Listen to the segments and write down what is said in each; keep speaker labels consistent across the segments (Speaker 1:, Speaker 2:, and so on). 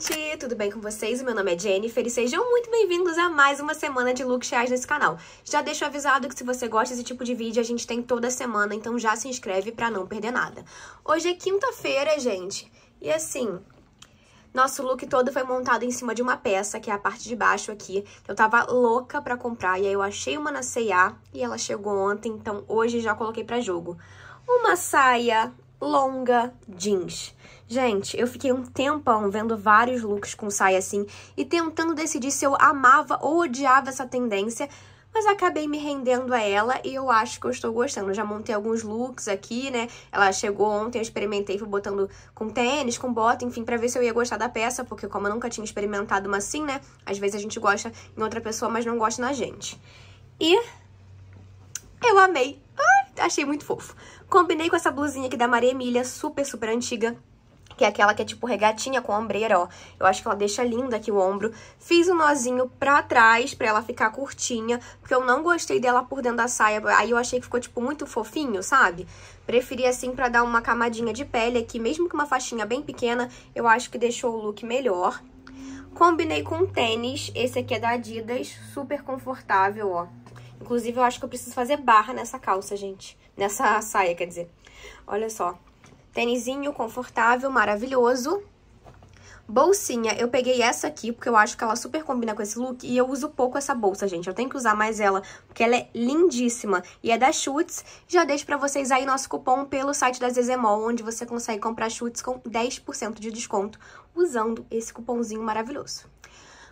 Speaker 1: gente! Tudo bem com vocês? Meu nome é Jennifer e sejam muito bem-vindos a mais uma semana de looks reais nesse canal. Já deixo avisado que se você gosta desse tipo de vídeo, a gente tem toda semana, então já se inscreve pra não perder nada. Hoje é quinta-feira, gente, e assim, nosso look todo foi montado em cima de uma peça, que é a parte de baixo aqui. Eu tava louca pra comprar e aí eu achei uma na C&A e ela chegou ontem, então hoje já coloquei pra jogo. Uma saia longa jeans. Gente, eu fiquei um tempão vendo vários looks com saia assim e tentando decidir se eu amava ou odiava essa tendência, mas acabei me rendendo a ela e eu acho que eu estou gostando. Eu já montei alguns looks aqui, né? Ela chegou ontem, eu experimentei, fui botando com tênis, com bota, enfim, pra ver se eu ia gostar da peça, porque como eu nunca tinha experimentado uma assim, né? Às vezes a gente gosta em outra pessoa, mas não gosta na gente. E eu amei então, achei muito fofo. Combinei com essa blusinha aqui da Maria Emília, super, super antiga. Que é aquela que é tipo regatinha com ombreira, ó. Eu acho que ela deixa linda aqui o ombro. Fiz um nozinho pra trás pra ela ficar curtinha, porque eu não gostei dela por dentro da saia. Aí eu achei que ficou, tipo, muito fofinho, sabe? Preferi assim pra dar uma camadinha de pele aqui, mesmo com uma faixinha bem pequena, eu acho que deixou o look melhor. Combinei com tênis, esse aqui é da Adidas, super confortável, ó. Inclusive, eu acho que eu preciso fazer barra nessa calça, gente. Nessa saia, quer dizer. Olha só. Tênisinho confortável, maravilhoso. Bolsinha, eu peguei essa aqui, porque eu acho que ela super combina com esse look, e eu uso pouco essa bolsa, gente. Eu tenho que usar mais ela, porque ela é lindíssima. E é da Schutz. Já deixo pra vocês aí nosso cupom pelo site da Zezemol, onde você consegue comprar Schutz com 10% de desconto, usando esse cupomzinho maravilhoso.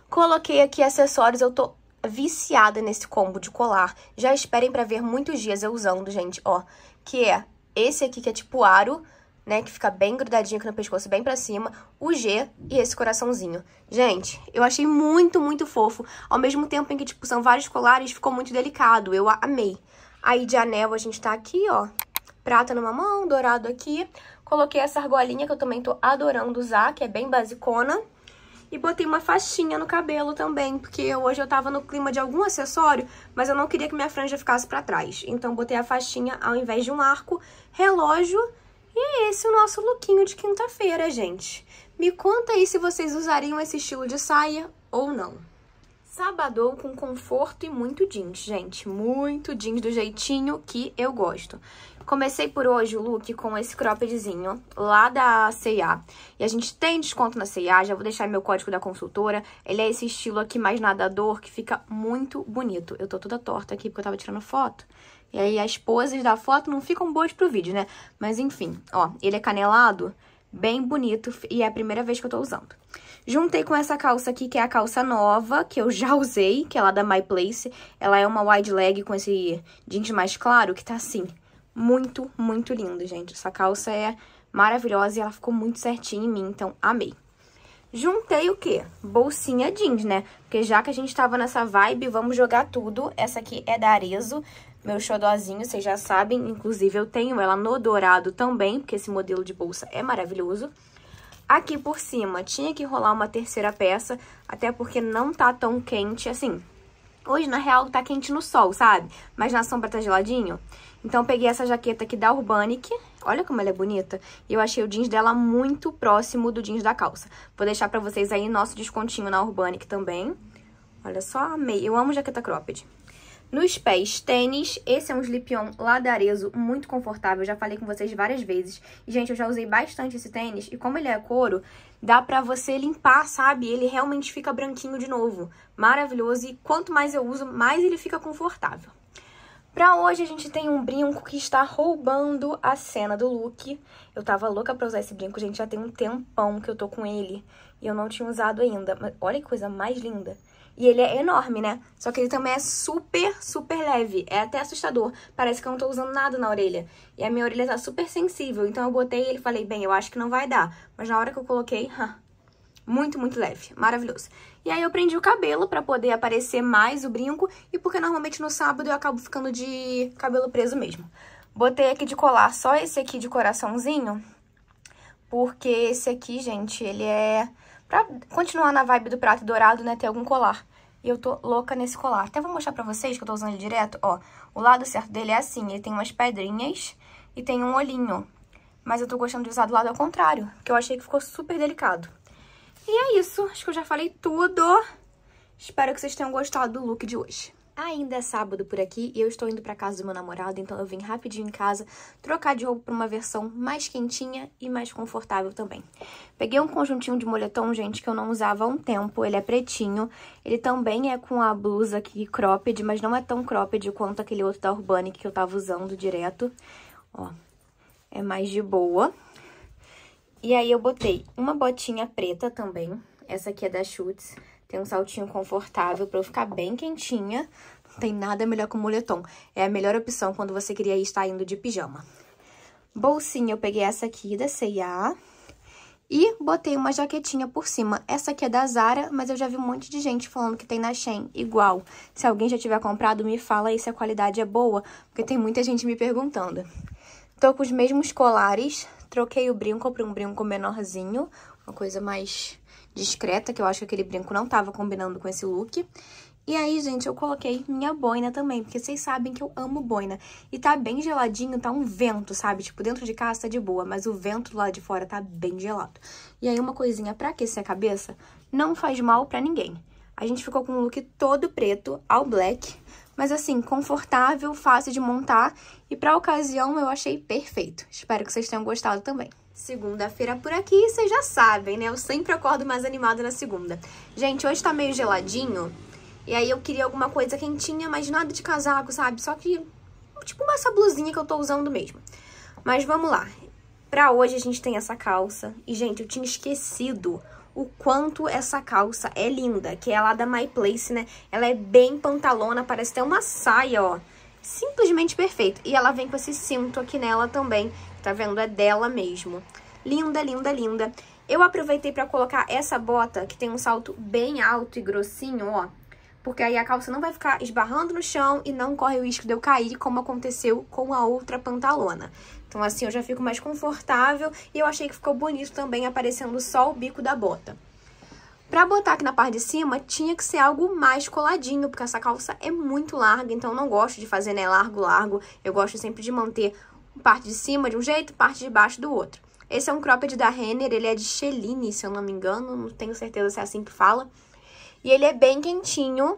Speaker 1: Coloquei aqui acessórios, eu tô viciada nesse combo de colar. Já esperem para ver muitos dias eu usando, gente, ó. Que é esse aqui que é tipo aro, né, que fica bem grudadinho aqui no pescoço, bem pra cima, o G e esse coraçãozinho. Gente, eu achei muito, muito fofo. Ao mesmo tempo em que, tipo, são vários colares, ficou muito delicado. Eu amei. Aí de anel a gente tá aqui, ó, prata numa mão, dourado aqui. Coloquei essa argolinha que eu também tô adorando usar, que é bem basicona. E botei uma faixinha no cabelo também, porque hoje eu tava no clima de algum acessório, mas eu não queria que minha franja ficasse pra trás. Então botei a faixinha ao invés de um arco, relógio, e é esse o nosso lookinho de quinta-feira, gente. Me conta aí se vocês usariam esse estilo de saia ou não sabadão com conforto e muito jeans, gente. Muito jeans do jeitinho que eu gosto. Comecei por hoje o look com esse croppedzinho lá da C&A. E a gente tem desconto na C&A, já vou deixar meu código da consultora. Ele é esse estilo aqui mais nadador, que fica muito bonito. Eu tô toda torta aqui porque eu tava tirando foto. E aí as poses da foto não ficam boas pro vídeo, né? Mas enfim, ó, ele é canelado, bem bonito e é a primeira vez que eu tô usando. Juntei com essa calça aqui, que é a calça nova, que eu já usei, que é lá da My Place. Ela é uma wide leg com esse jeans mais claro, que tá assim, muito, muito lindo, gente. Essa calça é maravilhosa e ela ficou muito certinha em mim, então amei. Juntei o quê? Bolsinha jeans, né? Porque já que a gente tava nessa vibe, vamos jogar tudo. Essa aqui é da Arezo, meu xodózinho, vocês já sabem. Inclusive, eu tenho ela no dourado também, porque esse modelo de bolsa é maravilhoso. Aqui por cima tinha que rolar uma terceira peça, até porque não tá tão quente assim. Hoje, na real, tá quente no sol, sabe? Mas na sombra tá geladinho. Então, peguei essa jaqueta aqui da Urbanic. Olha como ela é bonita. E eu achei o jeans dela muito próximo do jeans da calça. Vou deixar pra vocês aí nosso descontinho na Urbanic também. Olha só, amei. Eu amo jaqueta cropped. Nos pés, tênis. Esse é um on ladareso, muito confortável. já falei com vocês várias vezes. gente, eu já usei bastante esse tênis. E como ele é couro, dá pra você limpar, sabe? Ele realmente fica branquinho de novo. Maravilhoso. E quanto mais eu uso, mais ele fica confortável. Pra hoje a gente tem um brinco que está roubando a cena do look. Eu tava louca pra usar esse brinco, gente, já tem um tempão que eu tô com ele e eu não tinha usado ainda. Mas olha que coisa mais linda. E ele é enorme, né? Só que ele também é super, super leve. É até assustador. Parece que eu não tô usando nada na orelha. E a minha orelha tá super sensível. Então eu botei e ele falei, bem, eu acho que não vai dar. Mas na hora que eu coloquei, muito, muito leve. Maravilhoso. E aí eu prendi o cabelo pra poder aparecer mais o brinco. E porque normalmente no sábado eu acabo ficando de cabelo preso mesmo. Botei aqui de colar só esse aqui de coraçãozinho. Porque esse aqui, gente, ele é... Pra continuar na vibe do prato dourado, né, ter algum colar. E eu tô louca nesse colar. Até vou mostrar pra vocês que eu tô usando ele direto, ó. O lado certo dele é assim, ele tem umas pedrinhas e tem um olhinho. Mas eu tô gostando de usar do lado ao contrário, porque eu achei que ficou super delicado. E é isso, acho que eu já falei tudo. Espero que vocês tenham gostado do look de hoje. Ainda é sábado por aqui e eu estou indo para casa do meu namorado, então eu vim rapidinho em casa trocar de roupa para uma versão mais quentinha e mais confortável também. Peguei um conjuntinho de moletom, gente, que eu não usava há um tempo, ele é pretinho, ele também é com a blusa aqui cropped, mas não é tão cropped quanto aquele outro da Urbanic que eu tava usando direto, ó, é mais de boa. E aí eu botei uma botinha preta também, essa aqui é da Schutz, tem um saltinho confortável pra eu ficar bem quentinha. Não tem nada melhor que um moletom. É a melhor opção quando você queria estar indo de pijama. Bolsinha, eu peguei essa aqui da C&A. E botei uma jaquetinha por cima. Essa aqui é da Zara, mas eu já vi um monte de gente falando que tem na Shein igual. Se alguém já tiver comprado, me fala aí se a qualidade é boa, porque tem muita gente me perguntando. Tô com os mesmos colares, troquei o brinco por um brinco menorzinho, uma coisa mais discreta, que eu acho que aquele brinco não tava combinando com esse look. E aí, gente, eu coloquei minha boina também, porque vocês sabem que eu amo boina. E tá bem geladinho, tá um vento, sabe? Tipo, dentro de casa tá de boa, mas o vento lá de fora tá bem gelado. E aí, uma coisinha pra aquecer a cabeça não faz mal pra ninguém. A gente ficou com um look todo preto, all black, mas assim, confortável, fácil de montar e pra ocasião eu achei perfeito. Espero que vocês tenham gostado também segunda-feira por aqui, vocês já sabem, né? Eu sempre acordo mais animada na segunda. Gente, hoje tá meio geladinho, e aí eu queria alguma coisa quentinha, mas nada de casaco, sabe? Só que, tipo, essa blusinha que eu tô usando mesmo. Mas vamos lá. Pra hoje a gente tem essa calça. E, gente, eu tinha esquecido o quanto essa calça é linda, que é lá da My Place, né? Ela é bem pantalona, parece ter uma saia, ó. Simplesmente perfeito. E ela vem com esse cinto aqui nela também, Tá vendo? É dela mesmo. Linda, linda, linda. Eu aproveitei pra colocar essa bota, que tem um salto bem alto e grossinho, ó. Porque aí a calça não vai ficar esbarrando no chão e não corre o risco de eu cair, como aconteceu com a outra pantalona. Então assim eu já fico mais confortável e eu achei que ficou bonito também aparecendo só o bico da bota. Pra botar aqui na parte de cima, tinha que ser algo mais coladinho, porque essa calça é muito larga, então eu não gosto de fazer, né, largo, largo. Eu gosto sempre de manter parte de cima de um jeito, parte de baixo do outro. Esse é um cropped da Renner, ele é de Cheline, se eu não me engano, não tenho certeza se é assim que fala. E ele é bem quentinho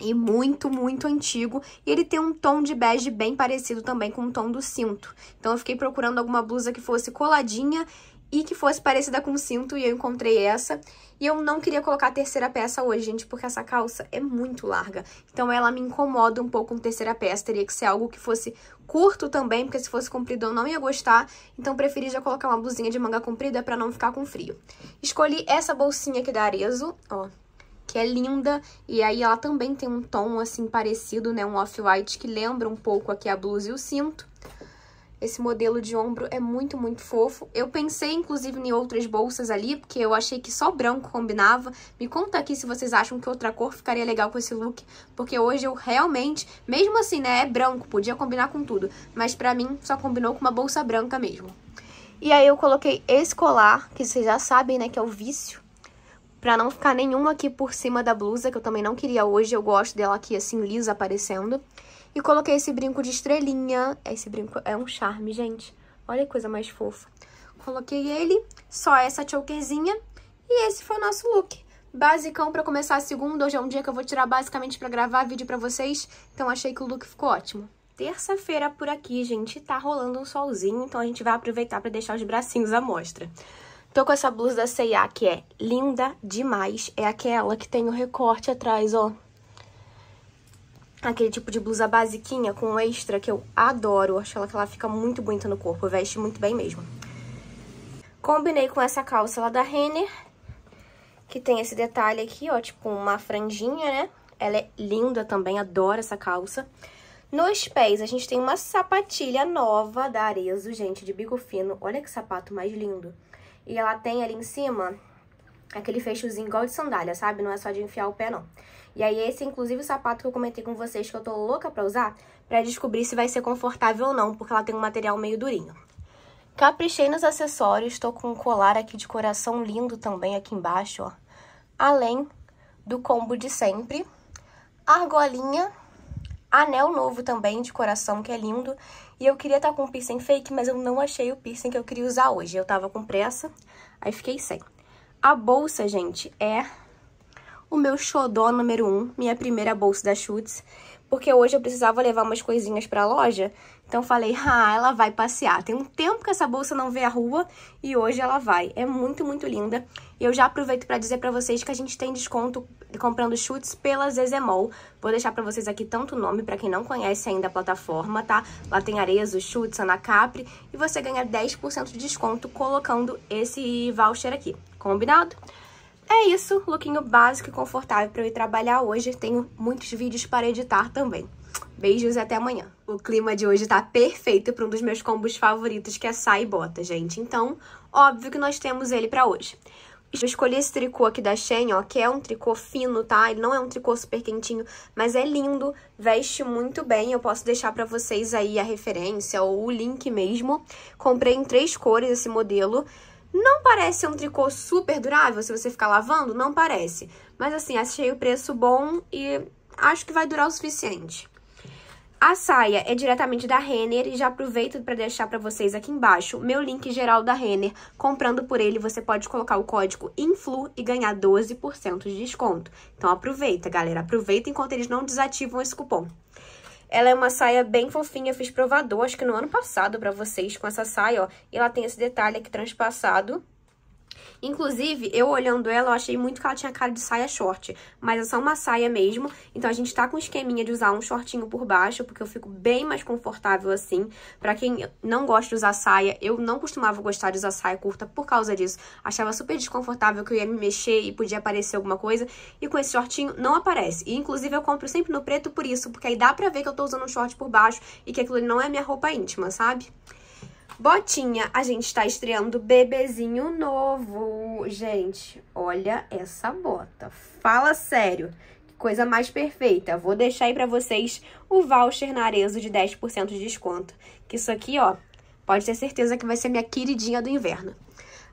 Speaker 1: e muito, muito antigo, e ele tem um tom de bege bem parecido também com o tom do cinto. Então eu fiquei procurando alguma blusa que fosse coladinha e que fosse parecida com cinto, e eu encontrei essa. E eu não queria colocar a terceira peça hoje, gente, porque essa calça é muito larga. Então ela me incomoda um pouco com terceira peça, teria que ser algo que fosse curto também, porque se fosse comprido eu não ia gostar. Então preferi já colocar uma blusinha de manga comprida pra não ficar com frio. Escolhi essa bolsinha aqui da Arezzo ó, que é linda. E aí ela também tem um tom, assim, parecido, né, um off-white, que lembra um pouco aqui a blusa e o cinto. Esse modelo de ombro é muito, muito fofo. Eu pensei, inclusive, em outras bolsas ali, porque eu achei que só branco combinava. Me conta aqui se vocês acham que outra cor ficaria legal com esse look, porque hoje eu realmente, mesmo assim, né, é branco, podia combinar com tudo. Mas pra mim, só combinou com uma bolsa branca mesmo. E aí eu coloquei esse colar, que vocês já sabem, né, que é o vício pra não ficar nenhuma aqui por cima da blusa, que eu também não queria hoje, eu gosto dela aqui assim lisa aparecendo. E coloquei esse brinco de estrelinha. Esse brinco é um charme, gente. Olha que coisa mais fofa. Coloquei ele, só essa chokerzinha. E esse foi o nosso look. Basicão pra começar a segunda. Hoje é um dia que eu vou tirar basicamente pra gravar vídeo pra vocês. Então achei que o look ficou ótimo. Terça-feira por aqui, gente, tá rolando um solzinho. Então a gente vai aproveitar pra deixar os bracinhos à mostra. Tô com essa blusa da C&A que é linda demais. É aquela que tem o recorte atrás, ó aquele tipo de blusa basiquinha com extra que eu adoro. Acho ela que ela fica muito bonita no corpo, veste muito bem mesmo. Combinei com essa calça lá da Renner, que tem esse detalhe aqui, ó, tipo uma franjinha, né? Ela é linda também, adoro essa calça. Nos pés, a gente tem uma sapatilha nova da Arezo, gente, de bico fino. Olha que sapato mais lindo. E ela tem ali em cima aquele fechozinho igual de sandália, sabe? Não é só de enfiar o pé, não. E aí esse é inclusive o sapato que eu comentei com vocês que eu tô louca pra usar, pra descobrir se vai ser confortável ou não, porque ela tem um material meio durinho. Caprichei nos acessórios, tô com um colar aqui de coração lindo também aqui embaixo, ó. Além do combo de sempre, argolinha, anel novo também de coração, que é lindo. E eu queria estar tá com um piercing fake, mas eu não achei o piercing que eu queria usar hoje. Eu tava com pressa, aí fiquei sem. A bolsa, gente, é o meu xodó número um, minha primeira bolsa da Schutz, porque hoje eu precisava levar umas coisinhas para a loja, então falei, ah, ela vai passear. Tem um tempo que essa bolsa não vê a rua e hoje ela vai. É muito, muito linda. E eu já aproveito para dizer para vocês que a gente tem desconto comprando chutes pela Zezemol. Vou deixar para vocês aqui tanto o nome para quem não conhece ainda a plataforma, tá? Lá tem Arezo, Chutes, Anacapri e você ganha 10% de desconto colocando esse voucher aqui. Combinado? É isso, lookinho básico e confortável para eu ir trabalhar hoje. Tenho muitos vídeos para editar também. Beijos e até amanhã. O clima de hoje tá perfeito para um dos meus combos favoritos, que é saia e bota, gente. Então, óbvio que nós temos ele para hoje. Eu escolhi esse tricô aqui da Shein, ó, que é um tricô fino, tá? Ele não é um tricô super quentinho, mas é lindo, veste muito bem. Eu posso deixar pra vocês aí a referência ou o link mesmo. Comprei em três cores esse modelo. Não parece um tricô super durável se você ficar lavando, não parece. Mas assim, achei o preço bom e acho que vai durar o suficiente. A saia é diretamente da Renner e já aproveito para deixar para vocês aqui embaixo meu link geral da Renner. Comprando por ele, você pode colocar o código INFLU e ganhar 12% de desconto. Então aproveita, galera. Aproveita enquanto eles não desativam esse cupom. Ela é uma saia bem fofinha, fiz provador, acho que no ano passado pra vocês com essa saia, ó. E ela tem esse detalhe aqui transpassado. Inclusive, eu olhando ela, eu achei muito que ela tinha cara de saia short, mas é só uma saia mesmo. Então a gente tá com um esqueminha de usar um shortinho por baixo, porque eu fico bem mais confortável assim. Pra quem não gosta de usar saia, eu não costumava gostar de usar saia curta por causa disso. Achava super desconfortável que eu ia me mexer e podia aparecer alguma coisa. E com esse shortinho não aparece. E inclusive eu compro sempre no preto por isso, porque aí dá pra ver que eu tô usando um short por baixo e que aquilo não é minha roupa íntima, sabe? Botinha, a gente tá estreando bebezinho novo. Gente, olha essa bota. Fala sério. Que coisa mais perfeita. Vou deixar aí pra vocês o voucher na Arezo de 10% de desconto. Que isso aqui, ó, pode ter certeza que vai ser minha queridinha do inverno.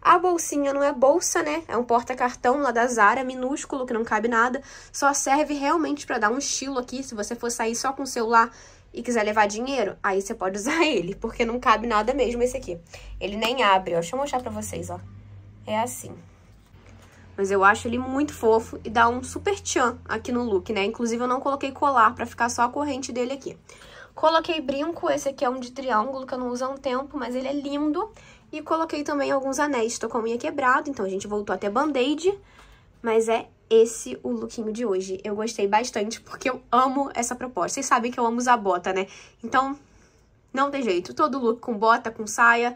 Speaker 1: A bolsinha não é bolsa, né? É um porta-cartão lá da Zara, minúsculo, que não cabe nada. Só serve realmente pra dar um estilo aqui. Se você for sair só com o celular e quiser levar dinheiro, aí você pode usar ele, porque não cabe nada mesmo esse aqui. Ele nem abre, ó. Deixa eu mostrar pra vocês, ó. É assim. Mas eu acho ele muito fofo e dá um super tchan aqui no look, né? Inclusive, eu não coloquei colar pra ficar só a corrente dele aqui. Coloquei brinco, esse aqui é um de triângulo que eu não uso há um tempo, mas ele é lindo. E coloquei também alguns anéis, tô com a unha quebrada, então a gente voltou até band-aid. Mas é esse o lookinho de hoje. Eu gostei bastante porque eu amo essa proposta. Vocês sabem que eu amo usar bota, né? Então, não tem jeito. Todo look com bota, com saia,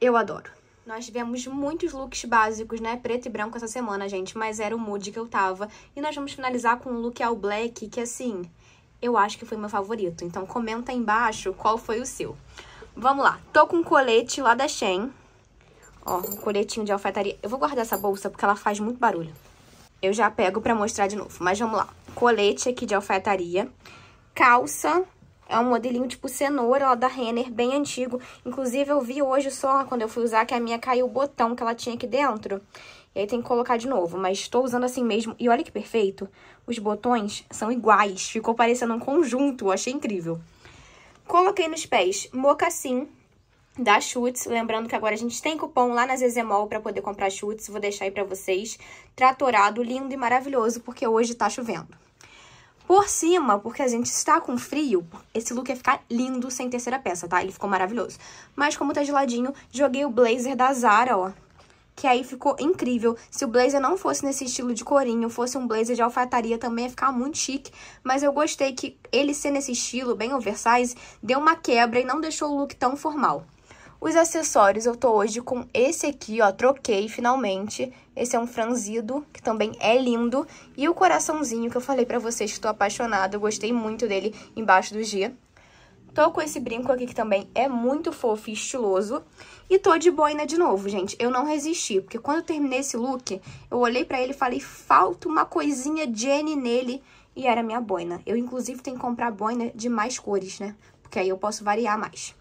Speaker 1: eu adoro. Nós tivemos muitos looks básicos, né? Preto e branco essa semana, gente, mas era o mood que eu tava. E nós vamos finalizar com um look all black, que assim, eu acho que foi meu favorito. Então comenta aí embaixo qual foi o seu. Vamos lá. Tô com um colete lá da Shein. Ó, um coletinho de alfaiataria. Eu vou guardar essa bolsa porque ela faz muito barulho. Eu já pego pra mostrar de novo, mas vamos lá. Colete aqui de alfaiataria. Calça, é um modelinho tipo cenoura, ó, da Renner, bem antigo. Inclusive, eu vi hoje só, quando eu fui usar, que a minha caiu o botão que ela tinha aqui dentro. E aí tem que colocar de novo, mas estou usando assim mesmo. E olha que perfeito, os botões são iguais, ficou parecendo um conjunto, achei incrível. Coloquei nos pés mocassim, da Chutes. Lembrando que agora a gente tem cupom lá na Zezemol para poder comprar Chutes. Vou deixar aí para vocês. Tratorado, lindo e maravilhoso, porque hoje tá chovendo. Por cima, porque a gente está com frio, esse look ia ficar lindo sem terceira peça, tá? Ele ficou maravilhoso. Mas como tá geladinho, joguei o blazer da Zara, ó. Que aí ficou incrível. Se o blazer não fosse nesse estilo de corinho, fosse um blazer de alfataria, também ia ficar muito chique. Mas eu gostei que ele ser nesse estilo, bem oversize, deu uma quebra e não deixou o look tão formal. Os acessórios eu tô hoje com esse aqui, ó, troquei finalmente. Esse é um franzido, que também é lindo. E o coraçãozinho que eu falei pra vocês que tô apaixonada, eu gostei muito dele embaixo do G. Tô com esse brinco aqui que também é muito fofo e estiloso. E tô de boina de novo, gente. Eu não resisti, porque quando eu terminei esse look, eu olhei pra ele e falei, falta uma coisinha Jenny nele. E era minha boina. Eu, inclusive, tenho que comprar boina de mais cores, né? Porque aí eu posso variar mais.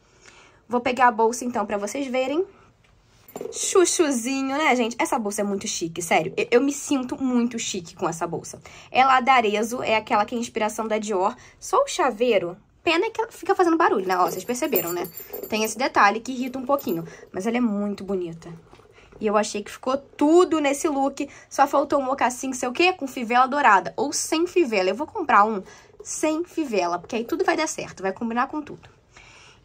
Speaker 1: Vou pegar a bolsa, então, pra vocês verem. Chuchuzinho, né, gente? Essa bolsa é muito chique, sério. Eu, eu, me sinto muito chique com essa bolsa. Ela é da Arezo, é aquela que é inspiração da Dior. Só o chaveiro... Pena é que ela fica fazendo barulho, né? Ó, vocês perceberam, né? Tem esse detalhe que irrita um pouquinho. Mas ela é muito bonita. E eu achei que ficou tudo nesse look. Só faltou um mocassim, sei o quê, com fivela dourada. Ou sem fivela. Eu vou comprar um sem fivela, porque aí tudo vai dar certo. Vai combinar com tudo.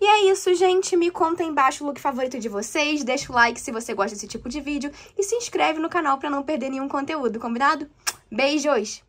Speaker 1: E é isso, gente. Me conta aí embaixo o look favorito de vocês, deixa o like se você gosta desse tipo de vídeo e se inscreve no canal para não perder nenhum conteúdo, combinado? Beijos!